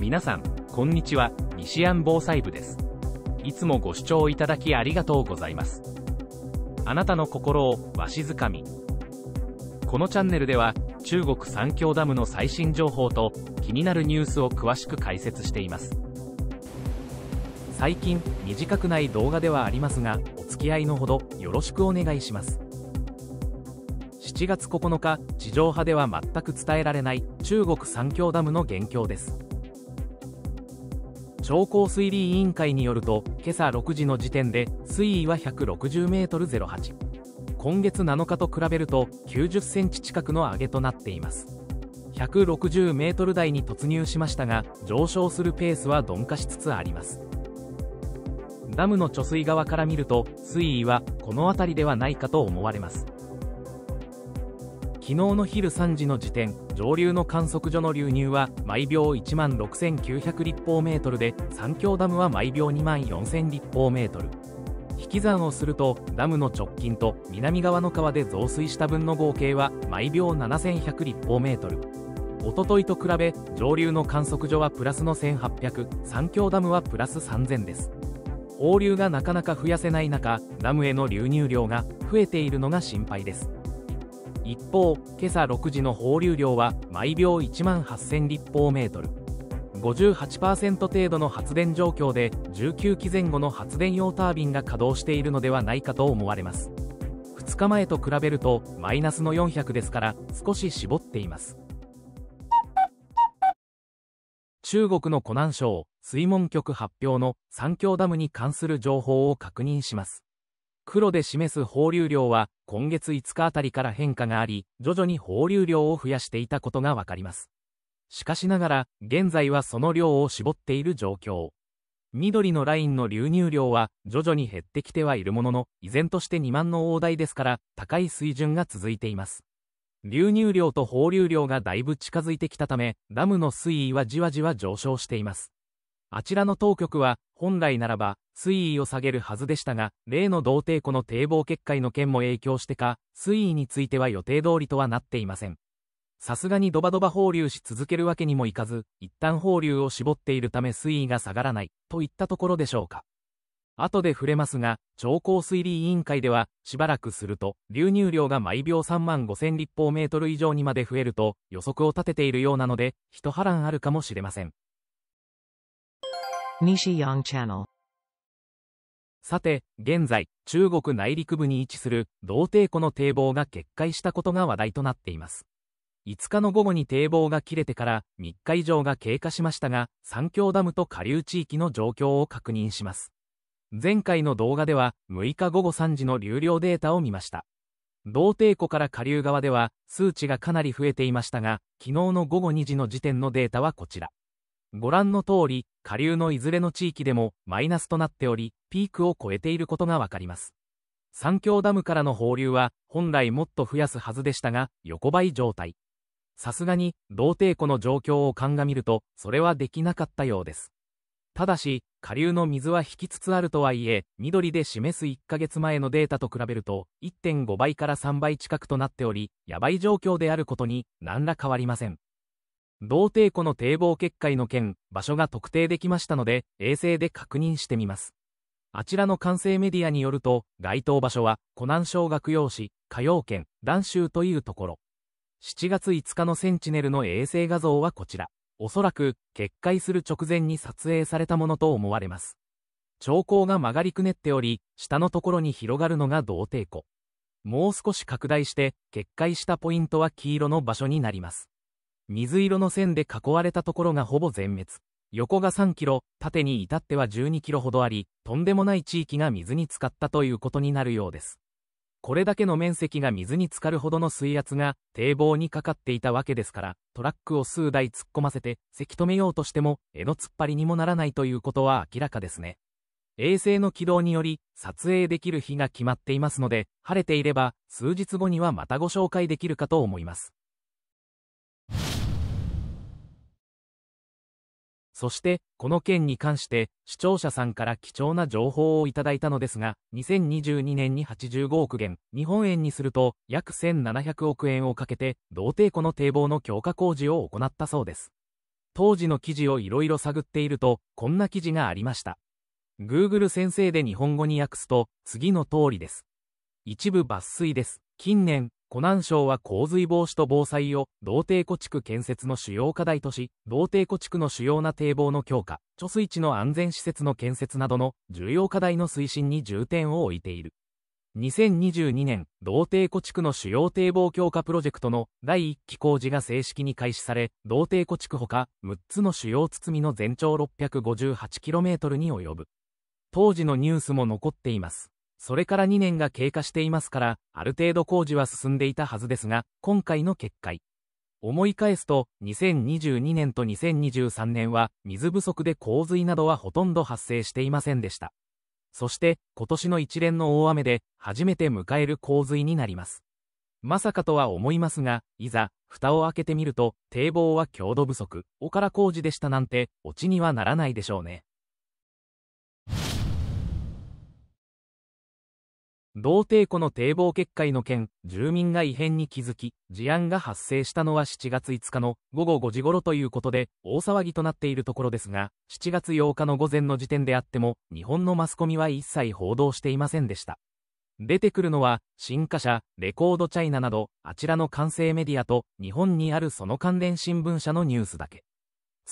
皆さん、こんにちは、西安防災部です。いつもご視聴いただきありがとうございます。あなたの心をわしづかみ。このチャンネルでは、中国三峡ダムの最新情報と気になるニュースを詳しく解説しています。最近、短くない動画ではありますが、お付き合いのほどよろしくお願いします。7月9日、地上波では全く伝えられない中国三峡ダムの現況です。商工推理委員会によると今朝6時の時点で水位は 160m08 今月7日と比べると9 0ンチ近くの上げとなっています 160m 台に突入しましたが上昇するペースは鈍化しつつありますダムの貯水側から見ると水位はこの辺りではないかと思われます昨日の昼3時の時点上流の観測所の流入は毎秒1万6900立方メートルで三峡ダムは毎秒2万4000立方メートル引き算をするとダムの直近と南側の川で増水した分の合計は毎秒7100立方メートルおとといと比べ上流の観測所はプラスの1800三峡ダムはプラス3000です放流がなかなか増やせない中ダムへの流入量が増えているのが心配です一方今朝6時の放流量は毎秒1万8000立方メートル58%程度の発電状況で19期前後の発電用タービンが稼働しているのではないかと思われます2日前と比べるとマイナスの400ですから少し絞っています中国の湖南省水門局発表の三峡ダムに関する情報を確認します黒で示す放流量は今月5日あたりから変化があり、徐々に放流量を増やしていたことがわかります。しかしながら、現在はその量を絞っている状況。緑のラインの流入量は徐々に減ってきてはいるものの、依然として2万の大台ですから、高い水準が続いています。流入量と放流量がだいぶ近づいてきたため、ダムの水位はじわじわ上昇しています。あちらの当局は、本来ならば、水位を下げるはずでしたが、例の同帝湖の堤防決壊の件も影響してか、水位については予定通りとはなっていません。さすがにドバドバ放流し続けるわけにもいかず、一旦放流を絞っているため水位が下がらない、といったところでしょうか。後で触れますが、超高水利委員会では、しばらくすると、流入量が毎秒3万5000立方メートル以上にまで増えると、予測を立てているようなので、一波乱あるかもしれません。西洋チャンネルさて、現在、中国内陸部に位置する童帝湖の堤防が決壊したことが話題となっています。5日の午後に堤防が切れてから3日以上が経過しましたが、三峡ダムと下流地域の状況を確認します。前回の動画では6日午後3時の流量データを見ました。童帝湖から下流側では数値がかなり増えていましたが、昨日の午後2時の時点のデータはこちら。ご覧の通り、下流のいずれの地域でもマイナスとなっており、ピークを超えていることがわかります。三峡ダムからの放流は、本来もっと増やすはずでしたが、横ばい状態。さすがに、同帝湖の状況を鑑みると、それはできなかったようです。ただし、下流の水は引きつつあるとはいえ、緑で示す1ヶ月前のデータと比べると、1.5倍から3倍近くとなっており、やばい状況であることに、何ら変わりません。童貞湖の堤防決壊の件、場所が特定できましたので、衛星で確認してみます。あちらの完成メディアによると、該当場所は、湖南省学用市、歌謡、県、蘭州というところ。7月5日のセンチネルの衛星画像はこちら。おそらく、決壊する直前に撮影されたものと思われます。兆候が曲がりくねっており、下のところに広がるのが同底湖。もう少し拡大して、決壊したポイントは黄色の場所になります。水色の線で囲われたところがほぼ全滅。横が3キロ、縦に至っては12キロほどあり、とんでもない地域が水に浸かったということになるようです。これだけの面積が水に浸かるほどの水圧が堤防にかかっていたわけですから、トラックを数台突っ込ませて、せき止めようとしても、柄の突っ張りにもならないということは明らかですね。衛星の軌道により、撮影できる日が決まっていますので、晴れていれば、数日後にはまたご紹介できるかと思います。そして、この件に関して、視聴者さんから貴重な情報をいただいたのですが、2022年に85億元、日本円にすると、約1700億円をかけて、同貞湖の堤防の強化工事を行ったそうです。当時の記事をいろいろ探っていると、こんな記事がありました。Google 先生で日本語に訳すと、次の通りです。一部抜粋です。近年、湖南省は洪水防止と防災を、道堤湖地区建設の主要課題とし、道堤湖地区の主要な堤防の強化、貯水池の安全施設の建設などの重要課題の推進に重点を置いている。2022年、道堤湖地区の主要堤防強化プロジェクトの第1期工事が正式に開始され、道堤湖地区ほか6つの主要堤の全長 658km に及ぶ。当時のニュースも残っています。それから2年が経過していますから、ある程度工事は進んでいたはずですが、今回の決壊。思い返すと、2022年と2023年は、水不足で洪水などはほとんど発生していませんでした。そして、今年の一連の大雨で、初めて迎える洪水になります。まさかとは思いますが、いざ、蓋を開けてみると、堤防は強度不足、おから工事でしたなんて、オチにはならないでしょうね。同帝湖の堤防決壊の件、住民が異変に気づき、事案が発生したのは7月5日の午後5時頃ということで、大騒ぎとなっているところですが、7月8日の午前の時点であっても、日本のマスコミは一切報道していませんでした。出てくるのは、新華社、レコードチャイナなど、あちらの完成メディアと、日本にあるその関連新聞社のニュースだけ。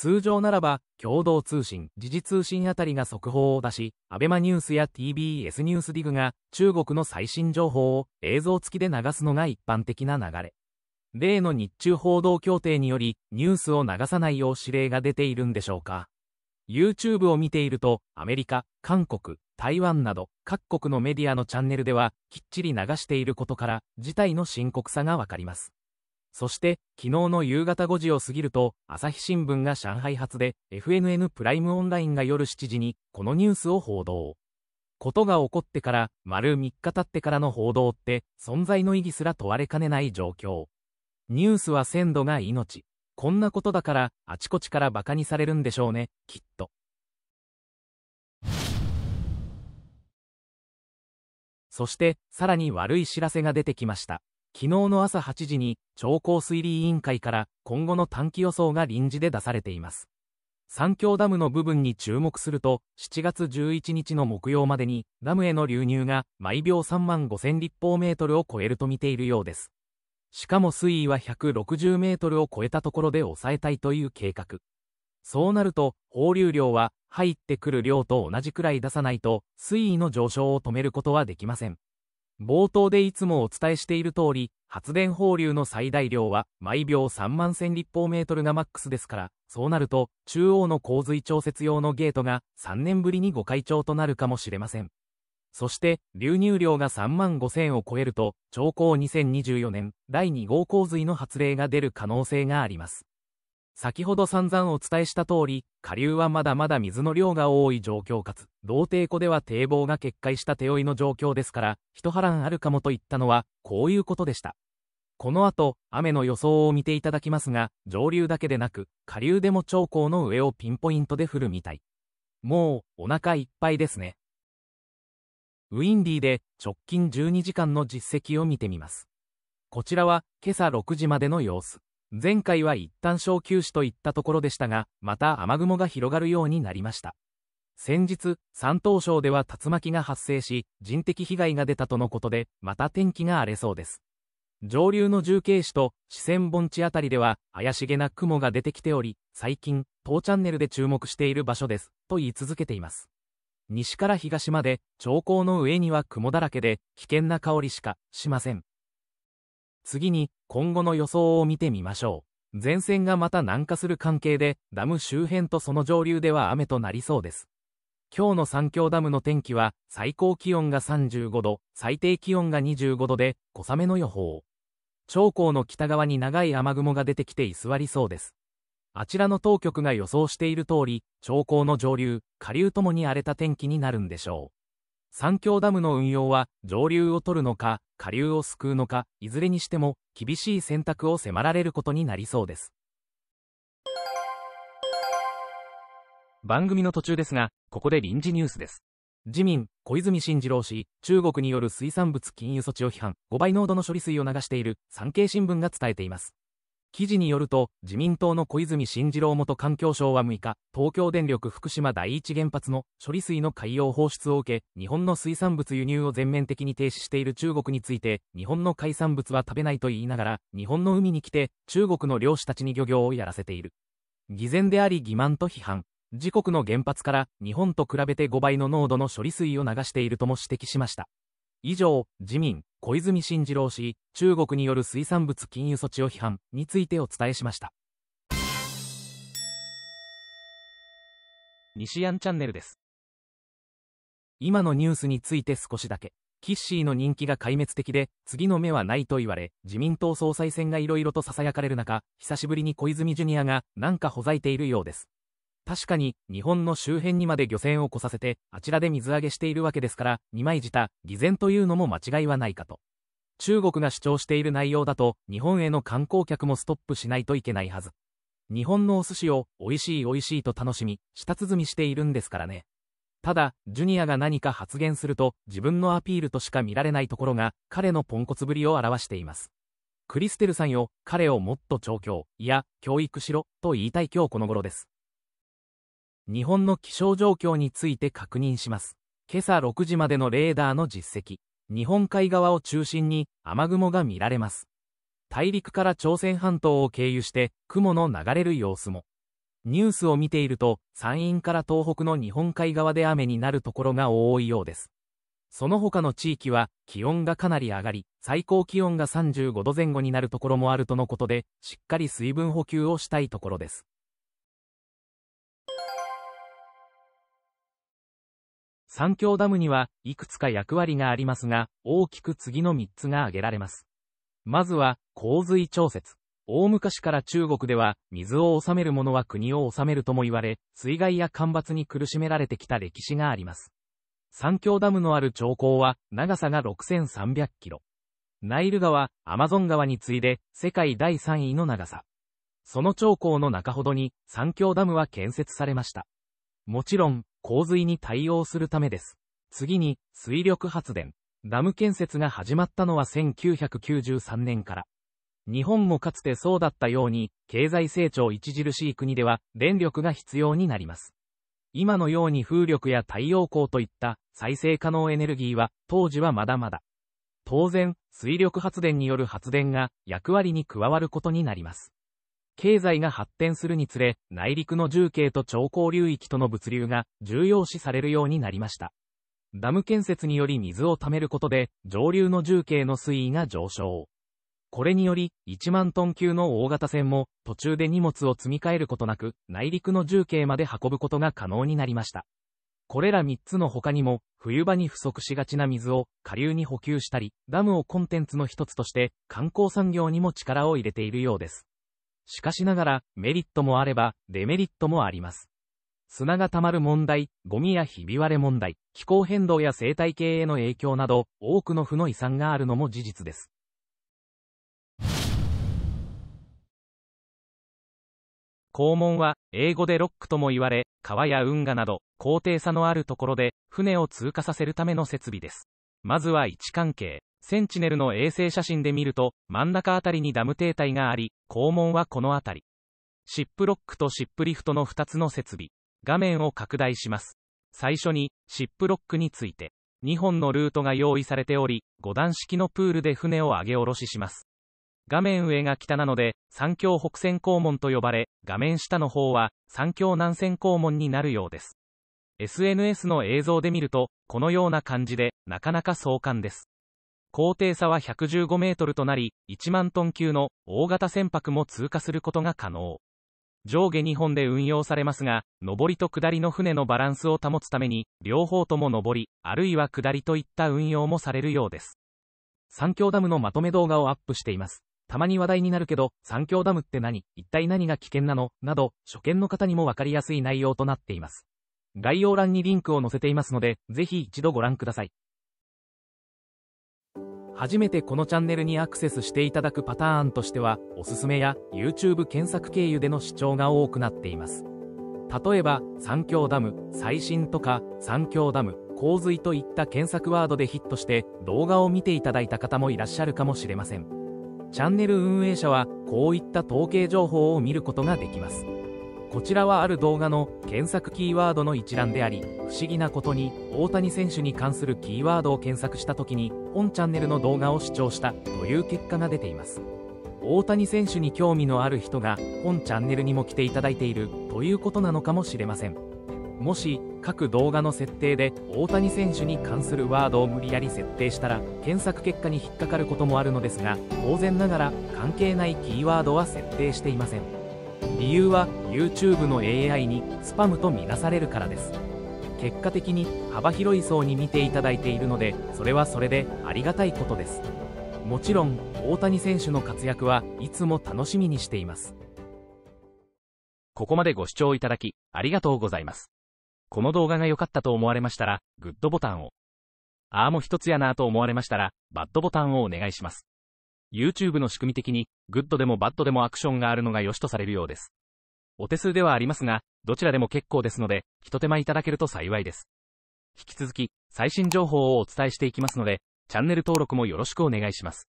通常ならば、共同通信、時事通信あたりが速報を出し、アベマニュースや TBS ニュースディグが中国の最新情報を映像付きで流すのが一般的な流れ。例の日中報道協定により、ニュースを流さないよう指令が出ているんでしょうか。YouTube を見ていると、アメリカ、韓国、台湾など各国のメディアのチャンネルではきっちり流していることから、事態の深刻さがわかります。そして、昨日の夕方5時を過ぎると、朝日新聞が上海発で、FNN プライムオンラインが夜7時に、このニュースを報道。ことが起こってから、丸3日経ってからの報道って、存在の意義すら問われかねない状況。ニュースは鮮度が命。こんなことだから、あちこちから馬鹿にされるんでしょうね、きっと。そして、さらに悪い知らせが出てきました。昨日の朝8時に、超高水利委員会から今後の短期予想が臨時で出されています。三峡ダムの部分に注目すると、7月11日の木曜までに、ダムへの流入が毎秒3万5000立方メートルを超えると見ているようです。しかも水位は160メートルを超えたところで抑えたいという計画。そうなると、放流量は入ってくる量と同じくらい出さないと、水位の上昇を止めることはできません。冒頭でいつもお伝えしている通り、発電放流の最大量は毎秒3万1000立方メートルがマックスですから、そうなると、中央の洪水調節用のゲートが3年ぶりにご開帳となるかもしれません。そして、流入量が3万5000を超えると、長江2024年第2号洪水の発令が出る可能性があります。先ほど散々お伝えした通り、下流はまだまだ水の量が多い状況かつ、同帝湖では堤防が決壊した手負いの状況ですから、一波乱あるかもと言ったのは、こういうことでした。この後、雨の予想を見ていただきますが、上流だけでなく、下流でも長江の上をピンポイントで降るみたい。もう、お腹いっぱいですね。ウィンディで直近12時間の実績を見てみます。こちらは、今朝6時までの様子。前回は一旦小休止といったところでしたが、また雨雲が広がるようになりました。先日、山東省では竜巻が発生し、人的被害が出たとのことで、また天気が荒れそうです。上流の重慶市と四川盆地あたりでは、怪しげな雲が出てきており、最近、当チャンネルで注目している場所です、と言い続けています。西から東まで、兆候の上には雲だらけで、危険な香りしかしません。次に、今後の予想を見てみましょう。前線がまた南下する関係で、ダム周辺とその上流では雨となりそうです。今日の三峡ダムの天気は、最高気温が35度、最低気温が25度で、小雨の予報。長江の北側に長い雨雲が出てきて居座りそうです。あちらの当局が予想している通り、長江の上流、下流ともに荒れた天気になるんでしょう。三峡ダムの運用は上流を取るのか下流を救うのかいずれにしても厳しい選択を迫られることになりそうです番組の途中ですがここで臨時ニュースです自民小泉進次郎氏中国による水産物禁輸措置を批判5倍濃度の処理水を流している産経新聞が伝えています記事によると、自民党の小泉進次郎元環境省は6日、東京電力福島第一原発の処理水の海洋放出を受け、日本の水産物輸入を全面的に停止している中国について、日本の海産物は食べないと言いながら、日本の海に来て、中国の漁師たちに漁業をやらせている。偽善であり欺瞞と批判。自国の原発から日本と比べて5倍の濃度の処理水を流しているとも指摘しました。以上、自民、小泉進次郎氏、中国による水産物禁輸措置を批判についてお伝えしました。西安チャンネルです。今のニュースについて少しだけ。キッシーの人気が壊滅的で、次の目はないと言われ、自民党総裁選がいろいろと囁かれる中、久しぶりに小泉ジュニアが、なんかほざいているようです。確かに、日本の周辺にまで漁船を来させて、あちらで水揚げしているわけですから、二枚舌、偽善というのも間違いはないかと。中国が主張している内容だと、日本への観光客もストップしないといけないはず。日本のお寿司を、美味しい美味しいと楽しみ、舌鼓しているんですからね。ただ、ジュニアが何か発言すると、自分のアピールとしか見られないところが、彼のポンコツぶりを表しています。クリステルさんよ、彼をもっと調教、いや、教育しろ、と言いたい今日この頃です。日本の気象状況について確認します。今朝6時までのレーダーの実績。日本海側を中心に雨雲が見られます。大陸から朝鮮半島を経由して雲の流れる様子も。ニュースを見ていると、山陰から東北の日本海側で雨になるところが多いようです。その他の地域は気温がかなり上がり、最高気温が35度前後になるところもあるとのことで、しっかり水分補給をしたいところです。三峡ダムにはいくつか役割がありますが、大きく次の3つが挙げられます。まずは、洪水調節。大昔から中国では、水を治める者は国を治めるとも言われ、水害や干ばつに苦しめられてきた歴史があります。三峡ダムのある長江は、長さが6300キロ。ナイル川、アマゾン川に次いで、世界第3位の長さ。その長江の中ほどに、三峡ダムは建設されました。もちろん、洪水に対応するためです。次に、水力発電。ダム建設が始まったのは1993年から。日本もかつてそうだったように、経済成長著しい国では、電力が必要になります。今のように風力や太陽光といった再生可能エネルギーは、当時はまだまだ。当然、水力発電による発電が役割に加わることになります。経済が発展するにつれ、内陸の重慶と長江流域との物流が重要視されるようになりました。ダム建設により水を貯めることで、上流の重慶の水位が上昇。これにより、1万トン級の大型船も、途中で荷物を積み替えることなく、内陸の重慶まで運ぶことが可能になりました。これら3つの他にも、冬場に不足しがちな水を下流に補給したり、ダムをコンテンツの一つとして、観光産業にも力を入れているようです。しかしながら、メリットもあれば、デメリットもあります。砂がたまる問題、ゴミやひび割れ問題、気候変動や生態系への影響など、多くの負の遺産があるのも事実です。肛門は、英語でロックとも言われ、川や運河など、高低差のあるところで、船を通過させるための設備です。まずは位置関係、センチネルの衛星写真で見ると、真ん中あたりにダム停滞があり、肛門はこのあたり。シップロックとシップリフトの2つの設備。画面を拡大します。最初に、シップロックについて、2本のルートが用意されており、5段式のプールで船を上げ下ろしします。画面上が北なので、三峡北線肛門と呼ばれ、画面下の方は、三峡南線肛門になるようです。SNS の映像で見ると、このような感じで、なかなか壮観です。高低差は115メートルとなり、1万トン級の大型船舶も通過することが可能。上下2本で運用されますが、上りと下りの船のバランスを保つために、両方とも上り、あるいは下りといった運用もされるようです。三峡ダムのまとめ動画をアップしています。たまに話題になるけど、三峡ダムって何一体何が危険なのなど、初見の方にもわかりやすい内容となっています。概要欄にリンクを載せていますので、ぜひ一度ご覧ください。初めてこのチャンネルにアクセスしていただくパターンとしてはおすすめや YouTube 検索経由での視聴が多くなっています例えば三峡ダム最新とか三峡ダム洪水といった検索ワードでヒットして動画を見ていただいた方もいらっしゃるかもしれませんチャンネル運営者はこういった統計情報を見ることができますこちらはある動画の検索キーワードの一覧であり、不思議なことに大谷選手に関するキーワードを検索した時に、本チャンネルの動画を視聴したという結果が出ています。大谷選手に興味のある人が本チャンネルにも来ていただいているということなのかもしれません。もし各動画の設定で大谷選手に関するワードを無理やり設定したら検索結果に引っかかることもあるのですが当然ながら関係ないキーワードは設定していません。理由は YouTube の AI にスパムとみなされるからです結果的に幅広い層に見ていただいているのでそれはそれでありがたいことですもちろん大谷選手の活躍はいつも楽しみにしていますここまでご視聴いただきありがとうございますこの動画が良かったと思われましたらグッドボタンをああも一つやなと思われましたらバッドボタンをお願いします YouTube の仕組み的に、グッドでもバッドでもアクションがあるのが良しとされるようです。お手数ではありますが、どちらでも結構ですので、一手間いただけると幸いです。引き続き、最新情報をお伝えしていきますので、チャンネル登録もよろしくお願いします。